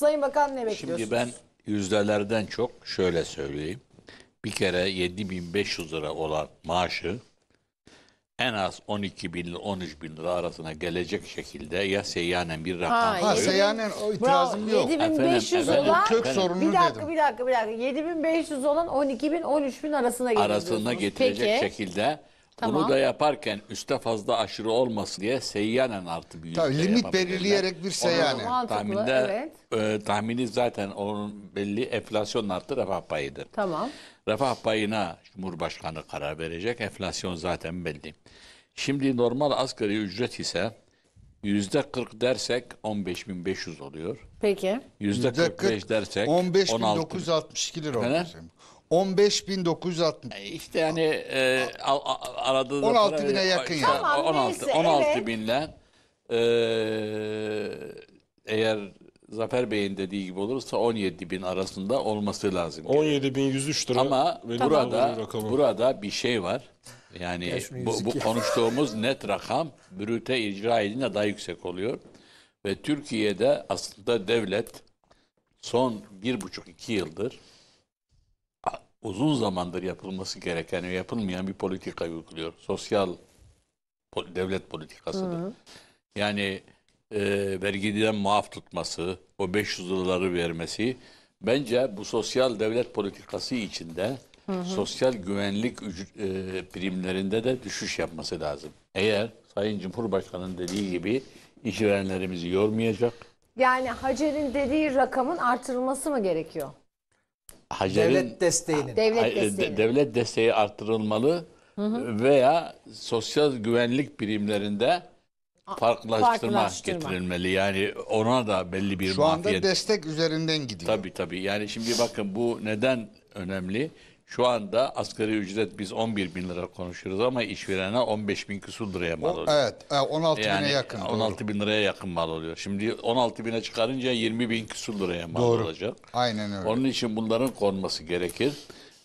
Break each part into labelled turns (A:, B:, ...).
A: Sayın Bakan ne bekliyorsunuz? Şimdi ben
B: yüzdelerden çok şöyle söyleyeyim. Bir kere 7500 lira olan maaşı en az 12 bin 13 bin lira arasına gelecek şekilde ya seyyanen bir rakam Ha, Ha, koyup- yedi- seyyanen
C: o itirazım
B: Bravo. yok. 7500 Efendim, olan kök sorunu bir dakika, dedim. bir
A: dakika bir dakika. 7500 olan 12000 13000 arasına geliyor. arasına diyorsunuz. getirecek Peki. şekilde Tamam. Bunu da
B: yaparken üste fazla aşırı olmasın diye seyyanen artı bir yüzde Tabii limit yapabilirler. belirleyerek bir seyyanen. Onun Mantıklı, tahminde, e, tahmini zaten onun belli enflasyon artı refah payıdır. Tamam. Refah payına Cumhurbaşkanı karar verecek. Enflasyon zaten belli. Şimdi normal asgari ücret ise yüzde 40 dersek 15.500 oluyor. Peki. Yüzde 45 dersek 15.962 lira oldu. 15.960. E, işte yani e, aradığı 16 bine yakın ya. yani. Tamam, 16, neyse, 16 evet. binle e, eğer Zafer Bey'in dediği gibi olursa 17 bin arasında olması lazım.
D: 17 17.103 lira. Ama burada
B: bulunduğum burada bir şey var. Yani bu, bu konuştuğumuz net rakam brüte icra ediline daha yüksek oluyor. Ve Türkiye'de aslında devlet son bir buçuk iki yıldır uzun zamandır yapılması gereken ve yapılmayan bir politika uyguluyor. Sosyal devlet politikasıdır. Yani e, vergiden muaf tutması, o 500 doları vermesi bence bu sosyal devlet politikası içinde hı hı. sosyal güvenlik ücret, e, primlerinde de düşüş yapması lazım. Eğer Sayın Cumhurbaşkanı'nın dediği gibi işverenlerimizi yormayacak.
A: Yani Hacer'in dediği rakamın artırılması mı gerekiyor?
B: Hacer'in devlet desteğinin devlet desteği, devlet desteği arttırılmalı hı hı. veya sosyal güvenlik birimlerinde farklılaştırma, farklılaştırma getirilmeli. Yani ona da belli bir Şu mahiyet. anda destek üzerinden gidiyor. Tabii tabii. Yani şimdi bakın bu neden önemli? Şu anda asgari ücret biz 11 bin lira konuşuyoruz ama işverene 15 bin küsur liraya mal oluyor. Evet,
D: 16 e, yani, bine yakın. 16
B: doğru. bin liraya yakın mal oluyor. Şimdi 16 bine çıkarınca 20 bin küsur liraya mal doğru. olacak.
D: Aynen öyle. Onun
B: için bunların konması gerekir.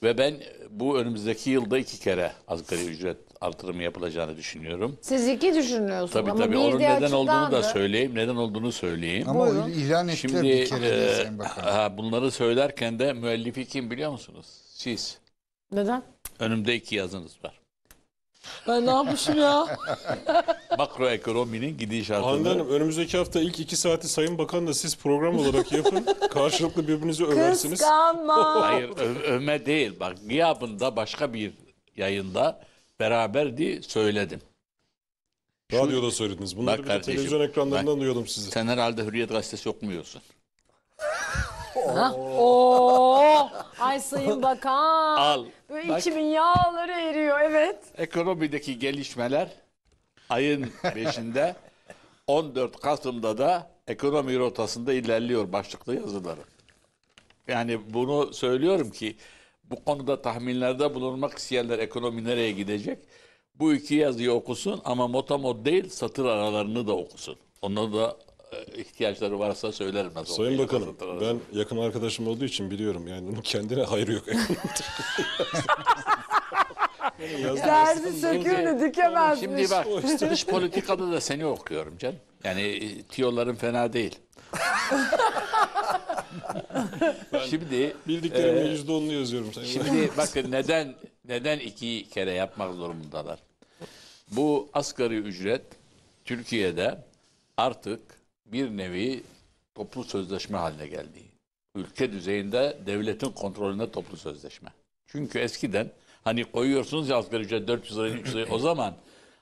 B: Ve ben bu önümüzdeki yılda iki kere asgari ücret artırımı yapılacağını düşünüyorum.
A: Siz iki düşünüyorsunuz tabii, ama tabii. Onun neden olduğunu da söyleyeyim.
B: Neden olduğunu söyleyeyim. Ama Buyurun. ilan ettiler Şimdi, bir kere e, bunları söylerken de müellifi kim biliyor musunuz? Siz. Neden? Önümde iki yazınız var.
A: Ben ne yapmışım ya?
B: Makroekonominin gidişatını. Hande Hanım
D: önümüzdeki hafta ilk iki saati Sayın Bakan da siz program olarak yapın. Karşılıklı birbirinizi
B: översiniz.
A: Kıskanma. Hayır
B: ö- övme değil. Bak gıyabında başka bir yayında beraberdi söyledim. Radyoda söylediniz. Bunları Bak bir kardeşim, televizyon ekranlarından bak. duyuyordum sizi. Sen herhalde Hürriyet Gazetesi okumuyorsun.
A: Ha? Oo. Ay Sayın Bakan. Al. Böyle Bak. içimin yağları eriyor evet.
B: Ekonomideki gelişmeler ayın 5'inde 14 Kasım'da da ekonomi rotasında ilerliyor başlıklı yazıları. Yani bunu söylüyorum ki bu konuda tahminlerde bulunmak isteyenler ekonomi nereye gidecek? Bu iki yazıyı okusun ama motamot değil satır aralarını da okusun. onu da e, ihtiyaçları varsa söylerim. Nasıl Sayın Bakanım
D: ben yakın arkadaşım olduğu için biliyorum yani kendine hayır yok.
A: Derdi söküğünü dikemezmiş. Şimdi bak dış
B: politikada da seni okuyorum Can. Yani e, tiyoların fena değil. şimdi bildiklerimi e, yüzde onlu yazıyorum. Sayın şimdi bakın neden neden iki kere yapmak zorundalar? Bu asgari ücret Türkiye'de artık bir nevi toplu sözleşme haline geldi. Ülke düzeyinde devletin kontrolünde toplu sözleşme. Çünkü eskiden hani koyuyorsunuz ya asgari ücret 400 lira 300 lira o zaman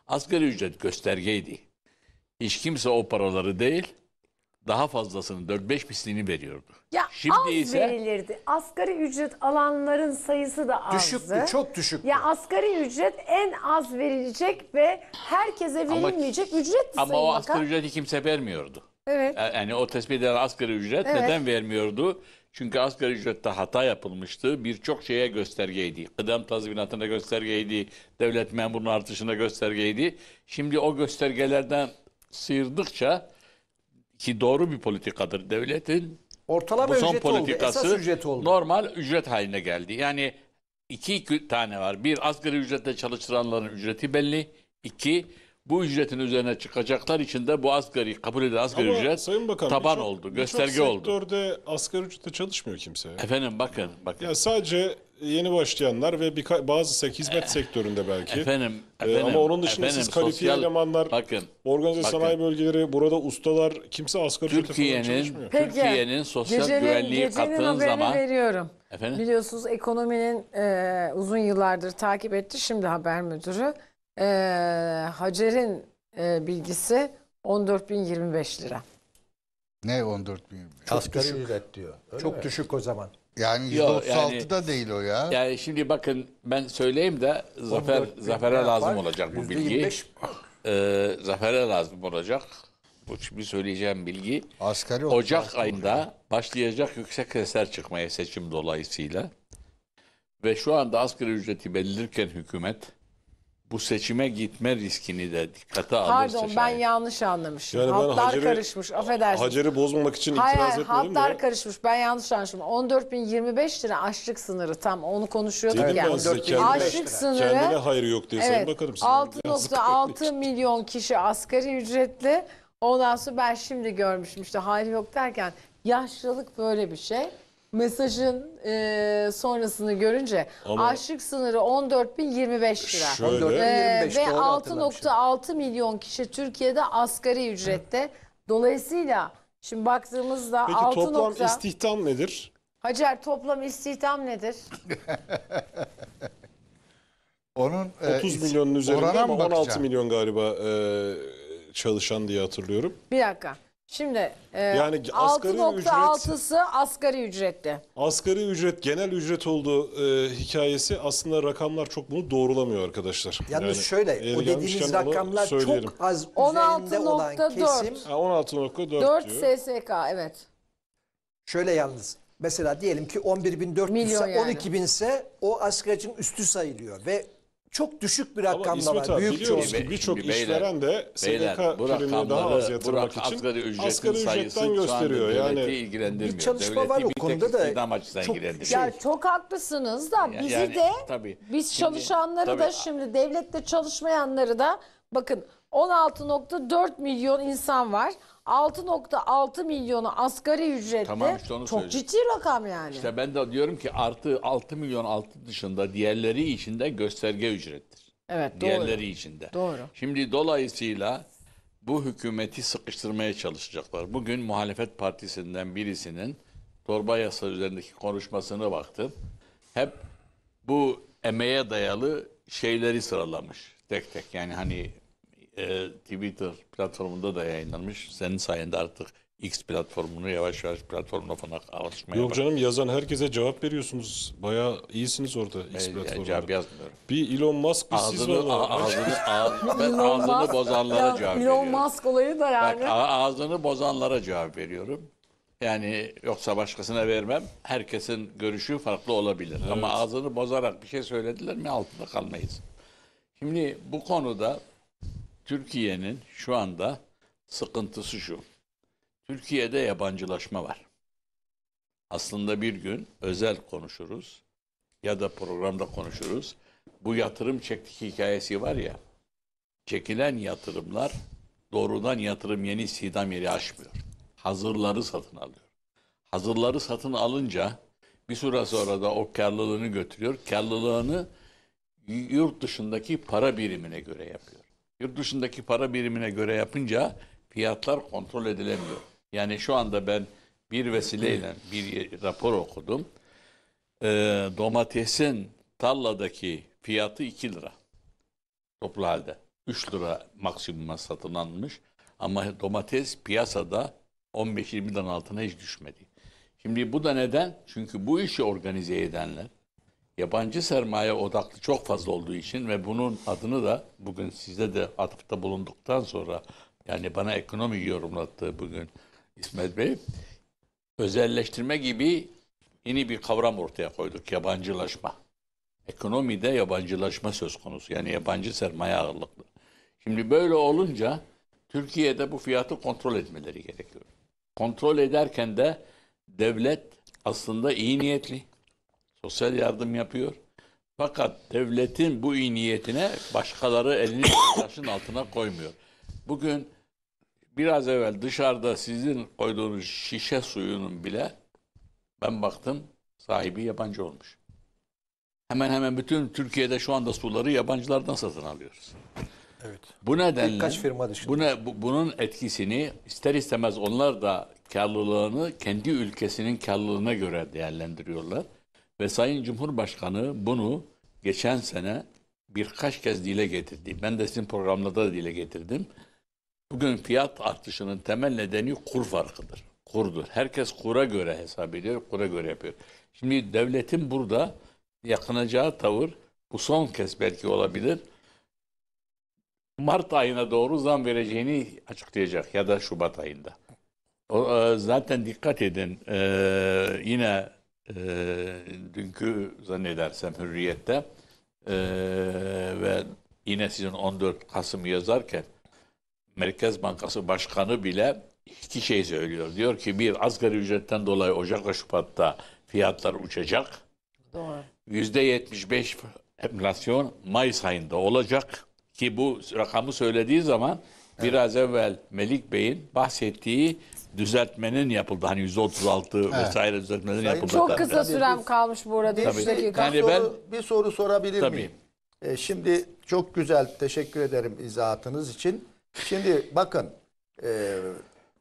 B: asgari ücret göstergeydi. Hiç kimse o paraları değil daha fazlasını 4-5 misliğini veriyordu.
A: Ya Şimdi az ise, verilirdi. Asgari ücret alanların sayısı da azdı. Düşüktü, çok düşüktü. Ya asgari ücret en az verilecek ve herkese verilmeyecek ama, ücretti ama Ama o asgari
B: ücreti kimse vermiyordu. Evet. E, yani o tespit edilen asgari ücret evet. neden vermiyordu? Çünkü asgari ücrette hata yapılmıştı. Birçok şeye göstergeydi. Kıdem tazminatına göstergeydi. Devlet memurunun artışına göstergeydi. Şimdi o göstergelerden sıyırdıkça ki doğru bir politikadır devletin.
C: Ortalama bu son ücret politikası oldu. Esas
B: ücret oldu. Normal ücret haline geldi. Yani iki tane var. Bir asgari ücretle çalıştıranların ücreti belli. İki bu ücretin üzerine çıkacaklar için de bu asgari kabul edilen asgari Ama ücret Sayın Bakan, taban çok, oldu, gösterge oldu.
D: sektörde asgari ücrette çalışmıyor kimse. Efendim bakın bakın. Ya sadece yeni başlayanlar ve birka- bazı sek- hizmet eh, sektöründe belki. Efendim, Ee, efendim ama onun dışında efendim, siz kalifiye sosyal- elemanlar, bakın, organize bakın. sanayi bölgeleri, burada ustalar kimse asgari ücrete falan Türkiye'nin çalışmıyor. Türkiye'nin sosyal güvenliği kattığın haberini zaman veriyorum. Efendim?
A: Biliyorsunuz ekonominin e, uzun yıllardır takip etti şimdi haber müdürü e, Hacer'in e, bilgisi 14.025 lira.
C: Ne 14 bin? Asgari düşük. ücret diyor. Öyle Çok mi? düşük o zaman. Yani Yo, %36
B: da değil o ya. Yani şimdi bakın ben söyleyeyim de Zafer Zafer'e lazım olacak bu bilgi. Ee, Zafer'e lazım olacak. Bu şimdi söyleyeceğim bilgi. Asgari Ocak aslında. ayında başlayacak yüksek sesler çıkmaya seçim dolayısıyla. Ve şu anda asgari ücreti belirlerken hükümet bu seçime gitme riskini de dikkate alırsa. Pardon ben
A: şayet. yanlış anlamışım. Yani ben Hacer'i- karışmış affedersiniz. Hacer'i
D: bozmamak için Hayır itiraz hayır etmedim haltlar de.
A: karışmış ben yanlış anlamışım. 14.025 lira açlık sınırı tam onu konuşuyorduk Dedim ya. ben size kendine, Açlık kendine hayır yok diye Sayın Evet. Bakanım. sizin yazık. 6.6 milyon kişi asgari ücretli. Ondan sonra ben şimdi görmüşüm işte hayır yok derken yaşlılık böyle bir şey mesajın e, sonrasını görünce Ama- açlık sınırı 14.025 lira. Şöyle- 14 Ee, 25 ve doğru hatırlamışım. 6.6 milyon kişi Türkiye'de asgari ücrette. Dolayısıyla şimdi baktığımızda Peki 6 toplam nokta...
D: istihdam nedir?
A: Hacer toplam istihdam nedir?
D: Onun e, 30 is- milyonun üzerinde orana ama mı 16 bakacağım? milyon galiba e, çalışan diye hatırlıyorum.
A: Bir dakika. Şimdi e, yani asgari 6.6'sı asgari ücretli.
D: Asgari ücret genel ücret olduğu e, hikayesi aslında rakamlar çok bunu doğrulamıyor arkadaşlar. Yalnız yani, şöyle o dediğimiz rakamlar söyleyelim. çok az üzerinde olan kesim. 16.4 4 diyor.
A: SSK evet.
D: Şöyle yalnız mesela diyelim ki 11.400 ise yani. 12.000 ise o asgari üstü sayılıyor ve çok düşük bir rakamda, var. Büyük biliyoruz birçok işveren de SGK primini daha az yatırmak Burak, için asgari, ücretin asgari ücretten gösteriyor.
B: Yani Bir çalışma devleti var o konuda da. Çok, şey- ya
A: çok haklısınız da yani, bizi yani, de tabii, biz şimdi, çalışanları tabii, da şimdi devlette çalışmayanları da bakın 16.4 milyon insan var. 6.6 milyonu asgari ücretli. Tamam işte onu Çok söyleyeyim. ciddi rakam yani. İşte
B: ben de diyorum ki artı 6 milyon altı dışında diğerleri içinde gösterge ücrettir.
A: Evet diğerleri doğru. Diğerleri
B: için Doğru. Şimdi dolayısıyla bu hükümeti sıkıştırmaya çalışacaklar. Bugün muhalefet partisinden birisinin torba yasa üzerindeki konuşmasına baktım. Hep bu emeğe dayalı şeyleri sıralamış tek tek. Yani hani e, Twitter platformunda da yayınlanmış. Senin sayende artık X platformunu yavaş yavaş platformla falan alışmaya Yok bak.
D: canım yazan herkese cevap veriyorsunuz. Baya iyisiniz orada X ben, platformunda. Yani cevap yazmıyorum. Bir Elon Musk bir ağzını, siz var. Ağzını, ağzını,
B: ağzını bozanlara ya, cevap Elon veriyorum.
A: Elon Musk olayı da yani. Bak,
B: ağzını bozanlara cevap veriyorum. Yani yoksa başkasına vermem. Herkesin görüşü farklı olabilir. Evet. Ama ağzını bozarak bir şey söylediler mi altında kalmayız. Şimdi bu konuda Türkiye'nin şu anda sıkıntısı şu. Türkiye'de yabancılaşma var. Aslında bir gün özel konuşuruz ya da programda konuşuruz. Bu yatırım çektik hikayesi var ya. Çekilen yatırımlar doğrudan yatırım yeni istihdam yeri açmıyor. Hazırları satın alıyor. Hazırları satın alınca bir süre sonra da o karlılığını götürüyor. Karlılığını yurt dışındaki para birimine göre yapıyor. Yurt dışındaki para birimine göre yapınca fiyatlar kontrol edilemiyor. Yani şu anda ben bir vesileyle bir rapor okudum. E, domatesin tarladaki fiyatı 2 lira. Toplu halde. 3 lira maksimuma satılanmış. Ama domates piyasada 15-20'den altına hiç düşmedi. Şimdi bu da neden? Çünkü bu işi organize edenler, yabancı sermaye odaklı çok fazla olduğu için ve bunun adını da bugün sizde de atıfta bulunduktan sonra yani bana ekonomi yorumlattı bugün İsmet Bey özelleştirme gibi yeni bir kavram ortaya koyduk yabancılaşma. Ekonomide yabancılaşma söz konusu yani yabancı sermaye ağırlıklı. Şimdi böyle olunca Türkiye'de bu fiyatı kontrol etmeleri gerekiyor. Kontrol ederken de devlet aslında iyi niyetli sosyal yardım yapıyor. Fakat devletin bu iyi niyetine başkaları elini taşın altına koymuyor. Bugün biraz evvel dışarıda sizin koyduğunuz şişe suyunun bile ben baktım sahibi yabancı olmuş. Hemen hemen bütün Türkiye'de şu anda suları yabancılardan satın alıyoruz. Evet. Bu nedenle kaç firma dışında. Bu ne, bu, bunun etkisini ister istemez onlar da karlılığını kendi ülkesinin karlılığına göre değerlendiriyorlar. Ve Sayın Cumhurbaşkanı bunu geçen sene birkaç kez dile getirdi. Ben de sizin programlarda da dile getirdim. Bugün fiyat artışının temel nedeni kur farkıdır. Kurdur. Herkes kura göre hesap ediyor, kura göre yapıyor. Şimdi devletin burada yakınacağı tavır bu son kez belki olabilir. Mart ayına doğru zam vereceğini açıklayacak ya da Şubat ayında. O, e, zaten dikkat edin e, yine e, dünkü zannedersem Hürriyet'te e, ve yine sizin 14 Kasım yazarken Merkez Bankası Başkanı bile iki şey söylüyor. Diyor ki bir asgari ücretten dolayı Ocak ve Şubat'ta fiyatlar uçacak. Doğru. %75 enflasyon Mayıs ayında olacak ki bu rakamı söylediği zaman evet. biraz evvel Melik Bey'in bahsettiği düzeltmenin yapıldı. Hani 136 evet. vesaire düzeltmenin Sayın yapıldı. Çok kısa
A: tabii. sürem kalmış bu arada. Tabii. dakika. Yani ben, bir
C: soru sorabilir tabii. miyim? E, şimdi çok güzel teşekkür ederim izahatınız için. Şimdi bakın e,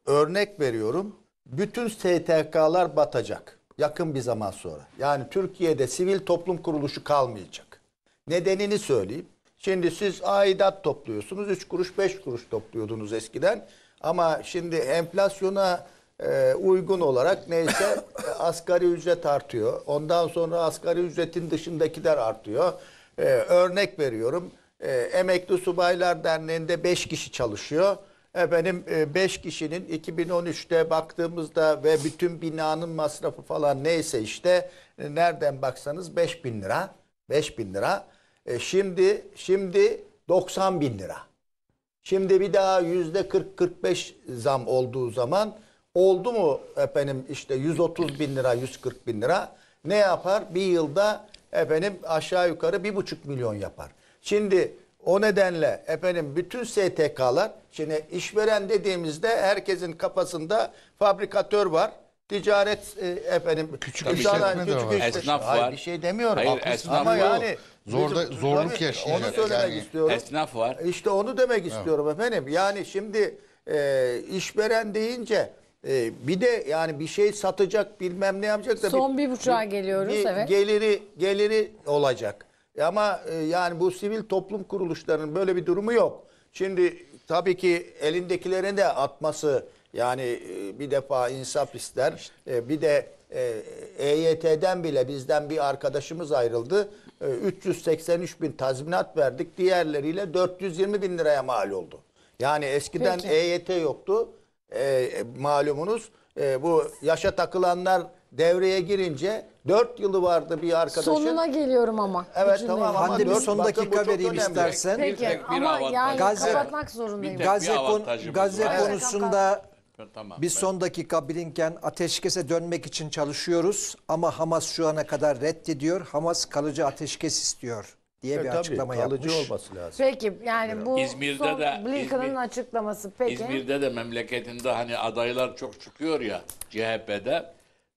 C: örnek veriyorum. Bütün STK'lar batacak yakın bir zaman sonra. Yani Türkiye'de sivil toplum kuruluşu kalmayacak. Nedenini söyleyeyim. Şimdi siz aidat topluyorsunuz. üç kuruş beş kuruş topluyordunuz eskiden. Ama şimdi enflasyona e, uygun olarak neyse e, asgari ücret artıyor. Ondan sonra asgari ücretin dışındakiler artıyor. E, örnek veriyorum. E, Emekli Subaylar Derneği'nde beş kişi çalışıyor. Efendim 5 e, kişinin 2013'te baktığımızda ve bütün binanın masrafı falan neyse işte e, nereden baksanız 5 bin lira. 5 bin lira. E şimdi şimdi 90 bin lira. Şimdi bir daha yüzde 40-45 zam olduğu zaman oldu mu efendim işte 130 bin lira 140 bin lira ne yapar? Bir yılda efendim aşağı yukarı bir buçuk milyon yapar. Şimdi o nedenle efendim bütün STK'lar şimdi işveren dediğimizde herkesin kafasında fabrikatör var. Ticaret e, efendim küçük işletme küçük işletme, esnaf var. Hayır, bir şey demiyorum. Hayır, esnaf Ama var. yani Zorda Bizim- zorluk Tabii, yaşayacak. Onu söylemek yani. istiyorum. Esnaf var. İşte onu demek istiyorum efendim. Yani şimdi e, işveren deyince e, bir de yani bir şey satacak bilmem ne yapacak da Son bir buçuğa geliyoruz, evet. Geliri geliri olacak. Ama e, yani bu sivil toplum kuruluşlarının böyle bir durumu yok. Şimdi tabii ki elindekilerin de atması yani e, bir defa insaf ister. E, bir de e, EYT'den bile bizden bir arkadaşımız ayrıldı. E, 383 bin tazminat verdik. Diğerleriyle 420 bin liraya mal oldu. Yani eskiden Peki. EYT yoktu. E, malumunuz e, bu yaşa takılanlar devreye girince 4 yılı vardı bir arkadaşın. Sonuna
A: geliyorum ama. Evet bu tamam ama
C: Pandemi 4, son dakika vereyim istersen. Peki bir tek bir ama avantaj. yani Gazze, kapatmak zorundayım. Gazze, kon, Gazze var. konusunda
D: tamam, Biz ben... son dakika Blinken, ateşkese dönmek için çalışıyoruz ama Hamas şu ana kadar reddediyor. Hamas kalıcı ateşkes istiyor
C: diye e, bir tabii, açıklama kalıcı yapmış. olması lazım.
A: Peki yani bu İzmir'de son de Blinken'ın İzmir, açıklaması peki. İzmir'de
B: de memleketinde hani adaylar çok çıkıyor ya CHP'de.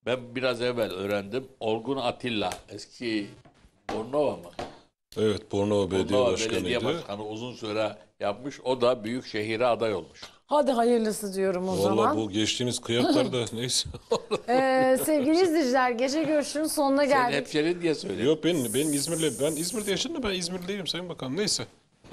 B: Ben biraz evvel öğrendim. Olgun Atilla eski Bornova mı?
D: Evet Bornova Belediye Bornova Başkanı'ydı. Belediye Başkanı
B: uzun süre yapmış. O da büyük şehire aday
D: olmuş.
A: Hadi hayırlısı diyorum o Vallahi zaman.
D: bu geçtiğimiz kıyaklarda neyse.
A: Ee, sevgili izleyiciler gece görüşünün sonuna geldik. Sen
D: hep hemşerin diye söylüyor. Yok ben ben İzmirli, ben İzmir'de yaşadım da ben İzmirliyim Sayın Bakanım neyse.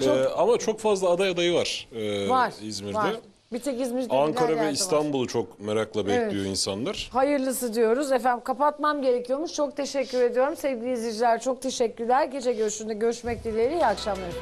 D: Ee, ama çok fazla aday adayı var ee, var. İzmir'de. Var.
A: Bir tek İzmir'de bir Ankara ve İstanbul'u
D: çok merakla bekliyor insanlar.
A: Hayırlısı diyoruz. Efendim kapatmam gerekiyormuş. Çok teşekkür ediyorum. Sevgili izleyiciler çok teşekkürler. Gece görüşünde görüşmek dileğiyle. İyi akşamlar efendim.